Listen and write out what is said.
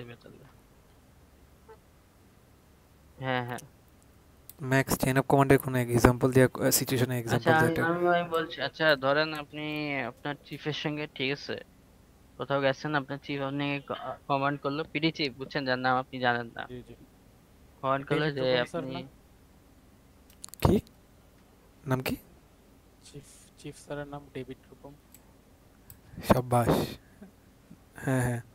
দেবে তাহলে হ্যাঁ হ্যাঁ ম্যাক্স চেইন অফ কমান্ডের কোনো एग्जांपल দিয়া সিচুয়েশনে एग्जांपल দিতে আমি আমি বলছি আচ্ছা ধরেন আপনি আপনার চিফের সঙ্গে ঠিক আছে কোথাও গেছেন আপনার চিফ আপনাকে কমান্ড করলো পিডি চিফ বুঝছেন যার নাম আপনি জানেন না কমান্ড করলো যে আপনি কি নাম কি চিফ চিফ স্যারের নাম ডেভিড রূপম শাবাশ হ্যাঁ হ্যাঁ